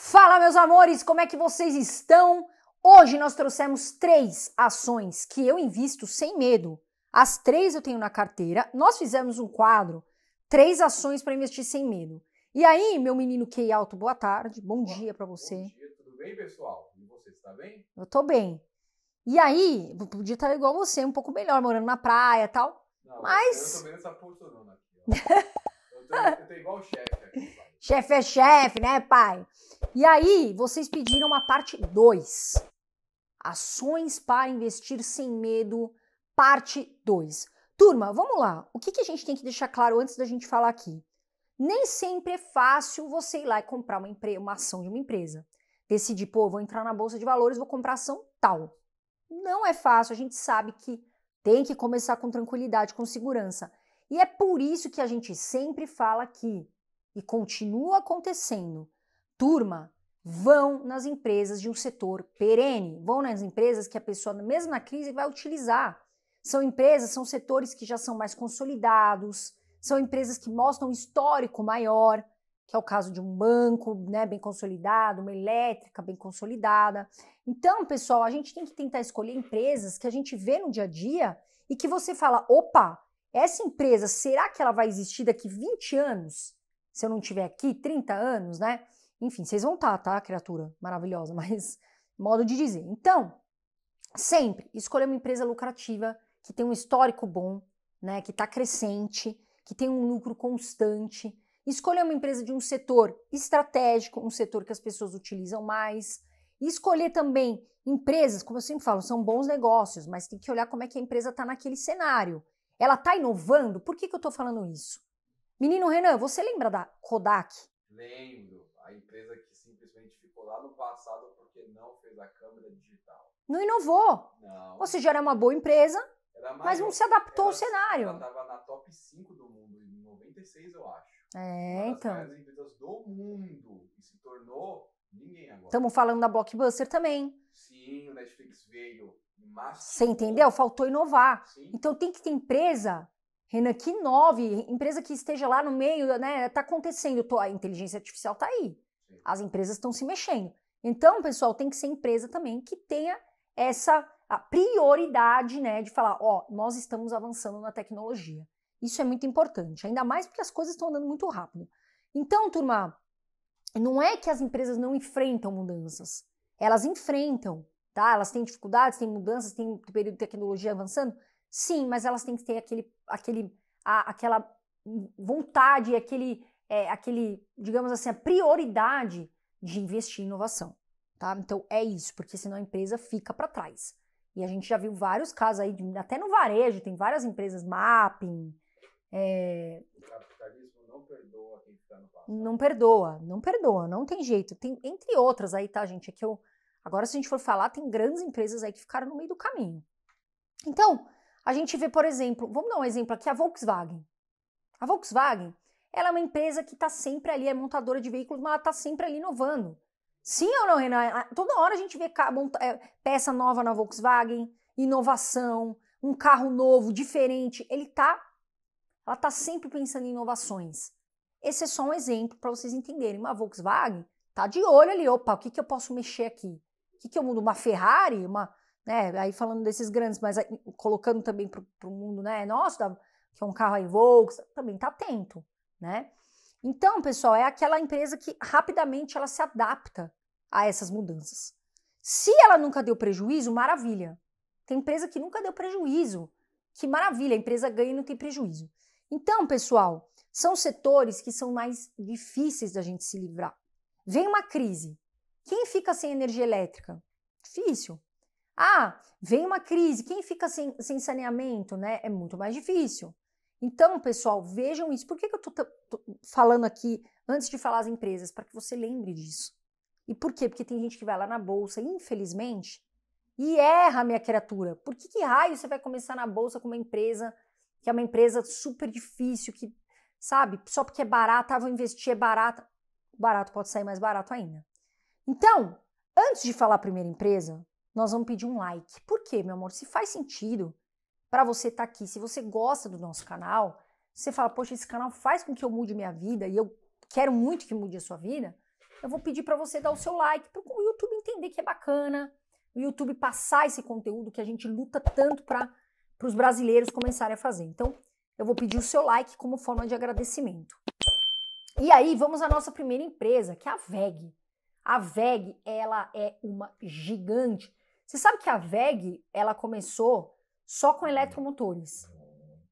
Fala, meus amores, como é que vocês estão? Hoje nós trouxemos três ações que eu invisto sem medo. As três eu tenho na carteira. Nós fizemos um quadro, três ações para investir sem medo. E aí, meu menino Key Alto, boa tarde, bom, boa, dia para você. Bom dia, tudo bem, pessoal? E você está bem? Eu tô bem. E aí, podia estar igual você, um pouco melhor, morando na praia e tal. Não, mas. Eu tô vendo essa portonona aqui, ó. eu, tô, eu tô igual o chefe aqui, pai. Chefe é chefe, né, pai? E aí, vocês pediram uma parte 2. Ações para investir sem medo, parte 2. Turma, vamos lá. O que, que a gente tem que deixar claro antes da gente falar aqui? Nem sempre é fácil você ir lá e comprar uma, uma ação de uma empresa. Decidir, pô, vou entrar na bolsa de valores, vou comprar ação tal. Não é fácil, a gente sabe que tem que começar com tranquilidade, com segurança. E é por isso que a gente sempre fala aqui e continua acontecendo turma vão nas empresas de um setor perene, vão nas empresas que a pessoa, mesmo na crise, vai utilizar. São empresas, são setores que já são mais consolidados, são empresas que mostram um histórico maior, que é o caso de um banco né, bem consolidado, uma elétrica bem consolidada. Então, pessoal, a gente tem que tentar escolher empresas que a gente vê no dia a dia e que você fala: opa, essa empresa, será que ela vai existir daqui 20 anos? Se eu não tiver aqui, 30 anos, né? Enfim, vocês vão estar, tá, criatura maravilhosa, mas modo de dizer. Então, sempre escolha uma empresa lucrativa que tem um histórico bom, né, que está crescente, que tem um lucro constante. Escolha uma empresa de um setor estratégico, um setor que as pessoas utilizam mais. E escolher também empresas, como eu sempre falo, são bons negócios, mas tem que olhar como é que a empresa está naquele cenário. Ela está inovando? Por que, que eu estou falando isso? Menino Renan, você lembra da Kodak? Lembro a empresa que simplesmente ficou lá no passado porque não fez a câmera digital. Não inovou. Não. Ou seja, era uma boa empresa, Era. mas não se adaptou ao cenário. Ela estava na top 5 do mundo em 96, eu acho. É, uma então. Uma das empresas do mundo e se tornou ninguém agora. Estamos falando da Blockbuster também. Sim, o Netflix veio. Mas... Você entendeu? Faltou inovar. Sim. Então tem que ter empresa Renan, que nove, empresa que esteja lá no meio, né? Tá acontecendo, a inteligência artificial tá aí. As empresas estão se mexendo. Então, pessoal, tem que ser empresa também que tenha essa prioridade, né, de falar, ó, nós estamos avançando na tecnologia. Isso é muito importante, ainda mais porque as coisas estão andando muito rápido. Então, turma, não é que as empresas não enfrentam mudanças. Elas enfrentam, tá? Elas têm dificuldades, têm mudanças, têm período de tecnologia avançando, Sim, mas elas têm que ter aquele, aquele, a, aquela vontade, aquele, é, aquele, digamos assim, a prioridade de investir em inovação, tá? Então é isso, porque senão a empresa fica para trás. E a gente já viu vários casos aí, de, até no varejo, tem várias empresas, mapping. É... O capitalismo não perdoa quem está no passado. Não perdoa, não perdoa, não tem jeito. Tem, entre outras aí, tá, gente? É que eu. Agora, se a gente for falar, tem grandes empresas aí que ficaram no meio do caminho. Então, a gente vê, por exemplo, vamos dar um exemplo aqui, a Volkswagen. A Volkswagen, ela é uma empresa que está sempre ali, é montadora de veículos, mas ela está sempre ali inovando. Sim ou não, Renan? Toda hora a gente vê é, peça nova na Volkswagen, inovação, um carro novo, diferente. Ele tá, ela está sempre pensando em inovações. Esse é só um exemplo para vocês entenderem. Uma Volkswagen tá de olho ali, opa, o que, que eu posso mexer aqui? O que, que eu mudo? Uma Ferrari? Uma, né? Aí falando desses grandes, mas aí, colocando também para o mundo, né? Nosso, da, que é um carro aí Volks, também está atento, né? Então, pessoal, é aquela empresa que rapidamente ela se adapta a essas mudanças. Se ela nunca deu prejuízo, maravilha. Tem empresa que nunca deu prejuízo. Que maravilha, a empresa ganha e não tem prejuízo. Então, pessoal, são setores que são mais difíceis da gente se livrar. Vem uma crise. Quem fica sem energia elétrica? Difícil. Ah, vem uma crise, quem fica sem, sem saneamento, né? É muito mais difícil. Então, pessoal, vejam isso. Por que, que eu estou falando aqui antes de falar as empresas? Para que você lembre disso. E por quê? Porque tem gente que vai lá na bolsa, infelizmente, e erra, minha criatura. Por que, que raio você vai começar na bolsa com uma empresa que é uma empresa super difícil, que, sabe, só porque é barata, ah, vou investir, é barata. Barato pode sair mais barato ainda. Então, antes de falar a primeira empresa, nós vamos pedir um like. Por quê, meu amor? Se faz sentido para você estar tá aqui, se você gosta do nosso canal, você fala, poxa, esse canal faz com que eu mude minha vida e eu quero muito que mude a sua vida, eu vou pedir para você dar o seu like, para o YouTube entender que é bacana, o YouTube passar esse conteúdo que a gente luta tanto para os brasileiros começarem a fazer. Então, eu vou pedir o seu like como forma de agradecimento. E aí, vamos à nossa primeira empresa, que é a VEG. A VEG, ela é uma gigante. Você sabe que a VEG, ela começou só com eletromotores.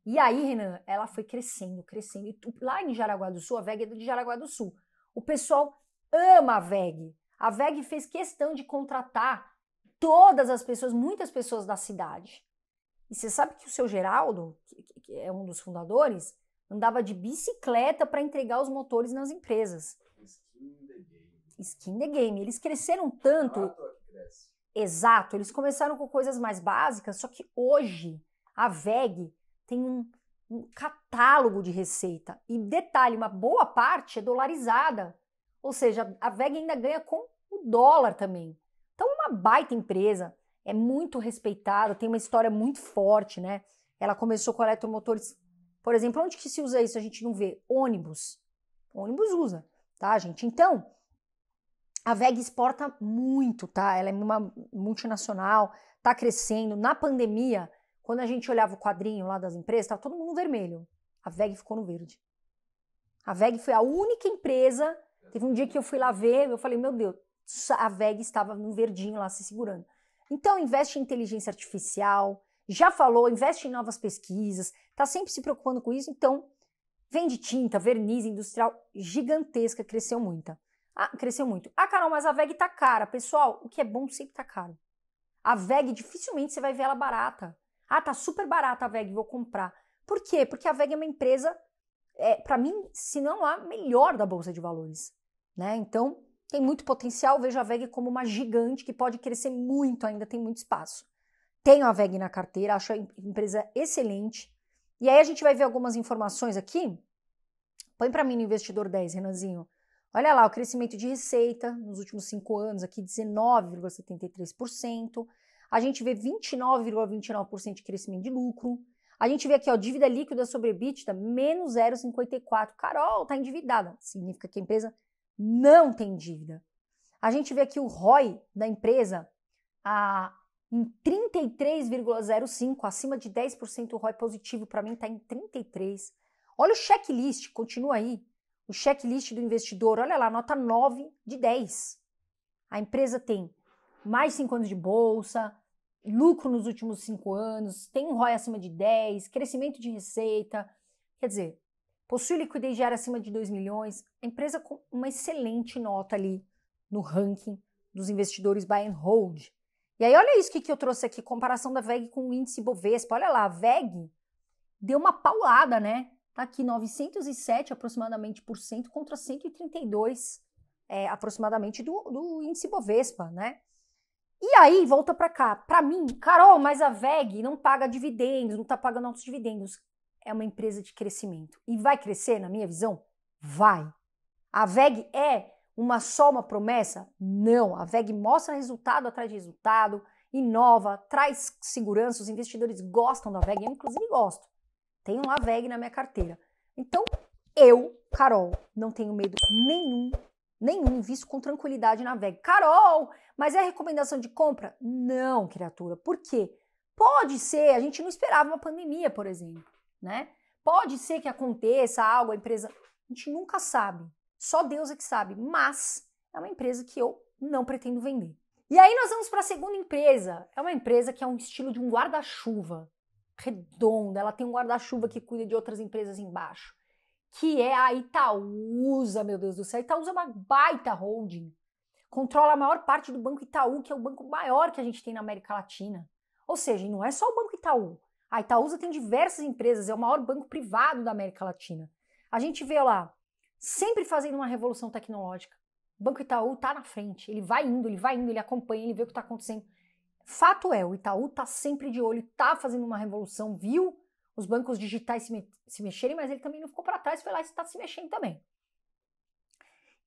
E aí, Renan, ela foi crescendo, crescendo. E tu, lá em Jaraguá do Sul, a VEG é de Jaraguá do Sul. O pessoal ama a VEG. A VEG fez questão de contratar todas as pessoas, muitas pessoas da cidade. E você sabe que o seu Geraldo, que é um dos fundadores, andava de bicicleta para entregar os motores nas empresas. Skin the game. Skin the game. Eles cresceram tanto exato. Eles começaram com coisas mais básicas, só que hoje a VEG tem um, um catálogo de receita. E detalhe, uma boa parte é dolarizada. Ou seja, a VEG ainda ganha com o dólar também. Então, é uma baita empresa, é muito respeitada, tem uma história muito forte, né? Ela começou com eletromotores. Por exemplo, onde que se usa isso? A gente não vê. Ônibus. Ônibus usa, tá, gente? Então, a VEG exporta muito, tá? Ela é uma multinacional, tá crescendo. Na pandemia, quando a gente olhava o quadrinho lá das empresas, tava todo mundo vermelho. A VEG ficou no verde. A VEG foi a única empresa. Teve um dia que eu fui lá ver, eu falei, meu Deus, a VEG estava no verdinho lá se segurando. Então, investe em inteligência artificial, já falou, investe em novas pesquisas, está sempre se preocupando com isso. Então, vende tinta, verniz industrial gigantesca, cresceu muita. Ah, cresceu muito. Ah, Carol, mas a VEG tá cara. Pessoal, o que é bom sempre tá caro. A VEG dificilmente você vai ver ela barata. Ah, tá super barata a VEG, vou comprar. Por quê? Porque a VEG é uma empresa, é, para mim, se não a melhor da Bolsa de Valores. Né? Então, tem muito potencial, vejo a VEG como uma gigante que pode crescer muito ainda, tem muito espaço. Tenho a VEG na carteira, acho a empresa excelente. E aí a gente vai ver algumas informações aqui. Põe para mim no investidor 10, Renanzinho. Olha lá, o crescimento de receita nos últimos cinco anos, aqui 19,73%. A gente vê 29,29% ,29 de crescimento de lucro. A gente vê aqui, ó, dívida líquida sobre EBITDA, menos 0,54. Carol, está endividada. Significa que a empresa não tem dívida. A gente vê aqui o ROI da empresa a, em 33,05, acima de 10% o ROI positivo. Para mim está em 33%. Olha o checklist, continua aí o checklist do investidor, olha lá, nota 9 de 10. A empresa tem mais 5 anos de bolsa, lucro nos últimos 5 anos, tem um ROI acima de 10, crescimento de receita, quer dizer, possui liquidez diária acima de 2 milhões, a empresa com uma excelente nota ali no ranking dos investidores buy and hold. E aí olha isso que, que eu trouxe aqui, comparação da VEG com o índice Bovespa, olha lá, a VEG deu uma paulada, né? está aqui 907 aproximadamente por cento contra 132 é, aproximadamente do, do índice Bovespa, né? E aí volta para cá, para mim, Carol, mas a VEG não paga dividendos, não está pagando altos dividendos. É uma empresa de crescimento e vai crescer, na minha visão, vai. A VEG é uma só uma promessa? Não, a VEG mostra resultado atrás de resultado, inova, traz segurança, os investidores gostam da VEG, eu inclusive gosto. Tenho um VEG na minha carteira. Então, eu, Carol, não tenho medo nenhum, nenhum, visto com tranquilidade na VEG. Carol, mas é recomendação de compra? Não, criatura. Por quê? Pode ser, a gente não esperava uma pandemia, por exemplo, né? Pode ser que aconteça algo, a empresa. A gente nunca sabe. Só Deus é que sabe. Mas é uma empresa que eu não pretendo vender. E aí nós vamos para a segunda empresa. É uma empresa que é um estilo de um guarda-chuva redonda, ela tem um guarda-chuva que cuida de outras empresas embaixo, que é a Itaúsa, meu Deus do céu. A Itaúsa é uma baita holding. Controla a maior parte do Banco Itaú, que é o banco maior que a gente tem na América Latina. Ou seja, não é só o Banco Itaú. A Itaúsa tem diversas empresas, é o maior banco privado da América Latina. A gente vê lá, sempre fazendo uma revolução tecnológica. O Banco Itaú está na frente, ele vai indo, ele vai indo, ele acompanha, ele vê o que está acontecendo. Fato é, o Itaú está sempre de olho, está fazendo uma revolução, viu os bancos digitais se, me se mexerem, mas ele também não ficou para trás, foi lá e está se mexendo também.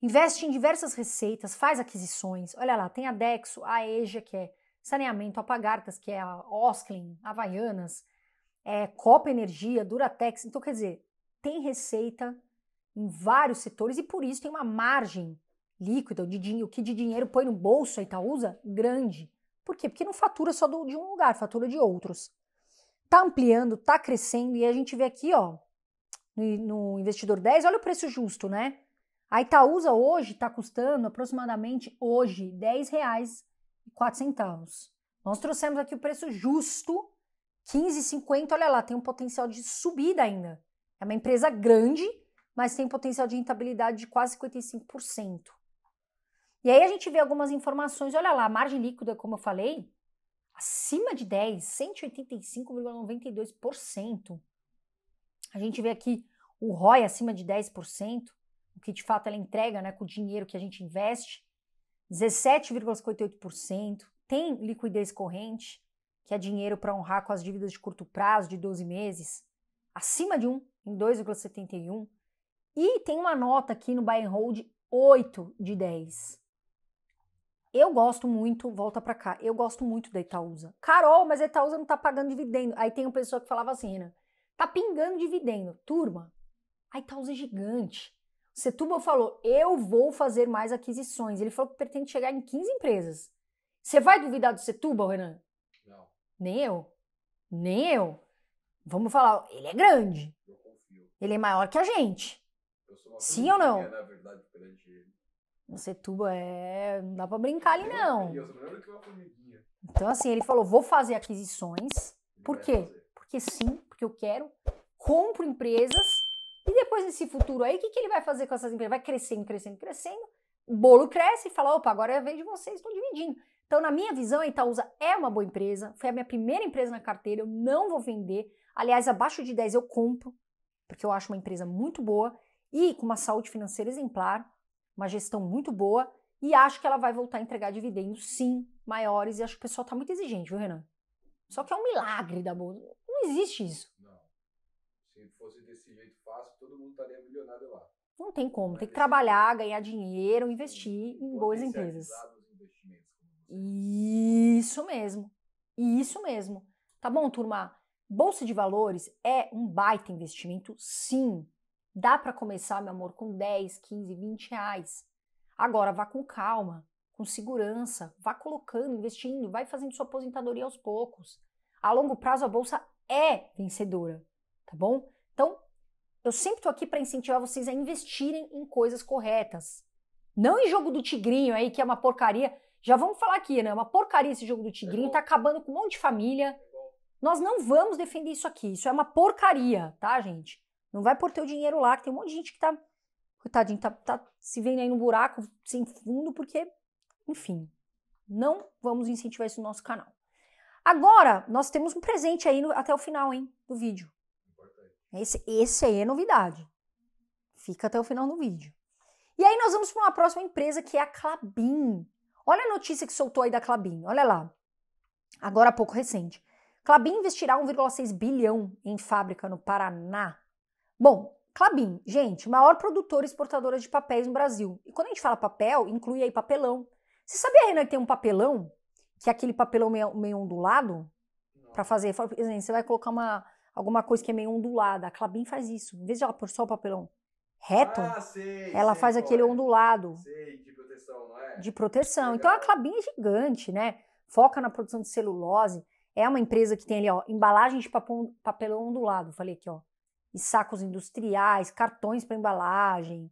Investe em diversas receitas, faz aquisições. Olha lá, tem a Dexo, a EJA, que é saneamento, a Pagartas, que é a Osklin, Havaianas, é, Copa Energia, Duratex. Então, quer dizer, tem receita em vários setores e por isso tem uma margem líquida de dinheiro, que de dinheiro põe no bolso a Itaúsa grande. Por quê? Porque não fatura só do, de um lugar, fatura de outros. Tá ampliando, tá crescendo e a gente vê aqui, ó, no, no investidor 10, olha o preço justo, né? A Itaúsa hoje está custando aproximadamente hoje R$10,04. Nós trouxemos aqui o preço justo, R$15,50. olha lá, tem um potencial de subida ainda. É uma empresa grande, mas tem potencial de rentabilidade de quase 55%. E aí a gente vê algumas informações, olha lá, a margem líquida, como eu falei, acima de 10, 185,92%. A gente vê aqui o ROI acima de 10%, o que de fato ela entrega né, com o dinheiro que a gente investe, 17,58%. Tem liquidez corrente, que é dinheiro para honrar com as dívidas de curto prazo de 12 meses, acima de 1, em 2,71. E tem uma nota aqui no buy and hold 8 de 10. Eu gosto muito, volta para cá, eu gosto muito da Itaúsa. Carol, mas a Itaúsa não tá pagando dividendo. Aí tem uma pessoa que falava assim, Renan, tá pingando dividendo. Turma, a Itaúsa é gigante. O Setúbal falou, eu vou fazer mais aquisições. Ele falou que pretende chegar em 15 empresas. Você vai duvidar do Setúbal, Renan? Não. Nem eu. Nem eu. Vamos falar, ele é grande. Eu confio. Ele é maior que a gente. Sim ou não? É, na verdade, grande no Setuba é. Não dá pra brincar ali, não. Então, assim, ele falou: vou fazer aquisições. Por quê? Porque sim, porque eu quero. Compro empresas. E depois, nesse futuro aí, o que, que ele vai fazer com essas empresas? Vai crescendo, crescendo, crescendo. O bolo cresce e fala: opa, agora é vez de vocês, estão dividindo. Então, na minha visão, a Itaúsa é uma boa empresa. Foi a minha primeira empresa na carteira. Eu não vou vender. Aliás, abaixo de 10 eu compro, porque eu acho uma empresa muito boa e com uma saúde financeira exemplar uma gestão muito boa e acho que ela vai voltar a entregar dividendos, sim, maiores. E acho que o pessoal está muito exigente, viu, Renan? Só que é um milagre da bolsa. Não existe isso. Não. Se fosse desse jeito fácil, todo mundo estaria milionário lá. Não tem como. Tem que trabalhar, ganhar dinheiro, investir em boas é empresas. Isso mesmo. Isso mesmo. Tá bom, turma? Bolsa de valores é um baita investimento, sim. Dá para começar, meu amor, com 10, 15, 20 reais. Agora vá com calma, com segurança, vá colocando, investindo, vai fazendo sua aposentadoria aos poucos. A longo prazo a bolsa é vencedora, tá bom? Então, eu sempre estou aqui para incentivar vocês a investirem em coisas corretas. Não em jogo do tigrinho aí, que é uma porcaria. Já vamos falar aqui, né? É uma porcaria esse jogo do tigrinho, é tá acabando com um monte de família. É Nós não vamos defender isso aqui. Isso é uma porcaria, tá, gente? Não vai pôr teu dinheiro lá, que tem um monte de gente que tá, coitadinho, tá, tá se vendo aí no buraco sem fundo, porque, enfim, não vamos incentivar isso no nosso canal. Agora, nós temos um presente aí no, até o final, hein, do vídeo. Esse, esse aí é novidade. Fica até o final do vídeo. E aí nós vamos para uma próxima empresa que é a Clabin. Olha a notícia que soltou aí da Clabin, olha lá. Agora há pouco recente. Clabin investirá 1,6 bilhão em fábrica no Paraná Bom, Clabin, gente, maior produtora e exportadora de papéis no Brasil. E quando a gente fala papel, inclui aí papelão. Você sabia, Renan, que tem um papelão? Que é aquele papelão meio, meio ondulado? para fazer. Por exemplo, você vai colocar uma, alguma coisa que é meio ondulada. A Clabin faz isso. Em vez de ela pôr só o papelão reto, ah, ela faz aquele é. ondulado. Sei, de proteção, não é? De proteção. Então a Clabin é gigante, né? Foca na produção de celulose. É uma empresa que tem ali, ó, embalagem de papelão ondulado. Falei aqui, ó e sacos industriais, cartões para embalagem,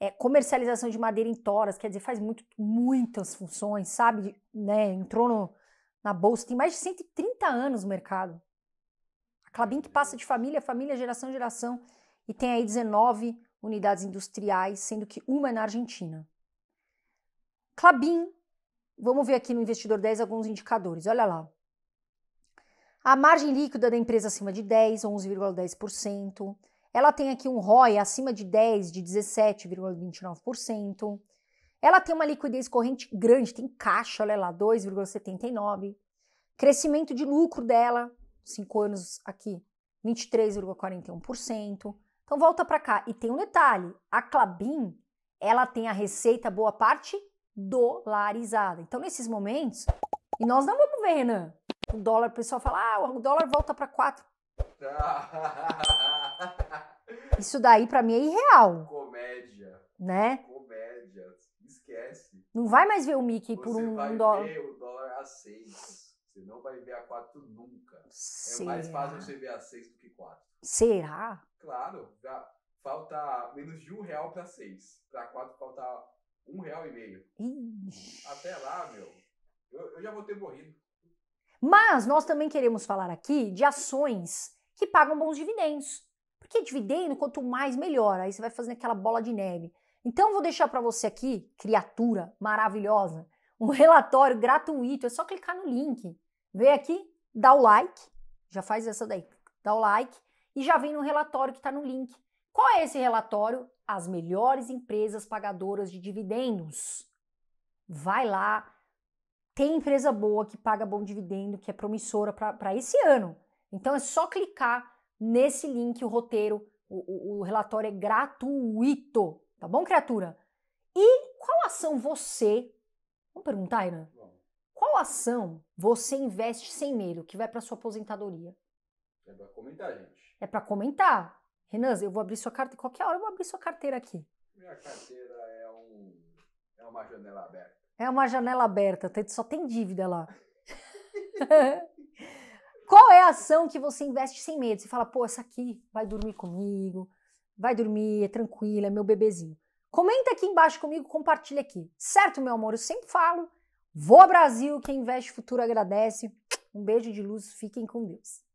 é, comercialização de madeira em toras, quer dizer, faz muito, muitas funções, sabe? Né? Entrou no, na bolsa, tem mais de 130 anos no mercado. A Clabin que passa de família a família, geração a geração, e tem aí 19 unidades industriais, sendo que uma é na Argentina. Clabin, vamos ver aqui no Investidor 10 alguns indicadores, olha lá a margem líquida da empresa acima de 10, 11,10%. Ela tem aqui um ROI acima de 10, de 17,29%. Ela tem uma liquidez corrente grande, tem caixa, olha lá, 2,79. Crescimento de lucro dela, 5 anos aqui, 23,41%. Então volta para cá e tem um detalhe, a Clabin, ela tem a receita boa parte dolarizada. Então nesses momentos, e nós não vamos ver, Renan, o dólar, o pessoal fala, ah, o dólar volta para 4. Isso daí para mim é irreal. Comédia. Né? Comédia. Esquece. Não vai mais ver o Mickey Você por um, vai dólar. Ver o dólar a 6. Você não vai ver a 4 nunca. É Será? É mais fácil você ver a 6 do que 4. Será? Claro. Já falta menos de um real para 6. Para 4 falta um real e meio. Ixi. Até lá, meu. Eu, eu já vou ter morrido. Mas nós também queremos falar aqui de ações que pagam bons dividendos. Porque dividendo, quanto mais, melhor. Aí você vai fazendo aquela bola de neve. Então, vou deixar para você aqui, criatura maravilhosa, um relatório gratuito. É só clicar no link. Vem aqui, dá o like. Já faz essa daí. Dá o like e já vem no relatório que está no link. Qual é esse relatório? As melhores empresas pagadoras de dividendos. Vai lá, tem empresa boa que paga bom dividendo, que é promissora para esse ano. Então é só clicar nesse link, o roteiro, o, o, o relatório é gratuito, tá bom, criatura? E qual ação você. Vamos perguntar, Irã? Qual ação você investe sem medo, que vai para sua aposentadoria? É para comentar, gente. É para comentar. Renan, eu vou abrir sua carteira. Qualquer hora eu vou abrir sua carteira aqui. Minha carteira é, um, é uma janela aberta. É uma janela aberta, só tem dívida lá. Qual é a ação que você investe sem medo? Você fala, pô, essa aqui vai dormir comigo, vai dormir, é tranquila, é meu bebezinho. Comenta aqui embaixo comigo, compartilha aqui. Certo, meu amor? Eu sempre falo. Vou Brasil, quem investe futuro agradece. Um beijo de luz, fiquem com Deus.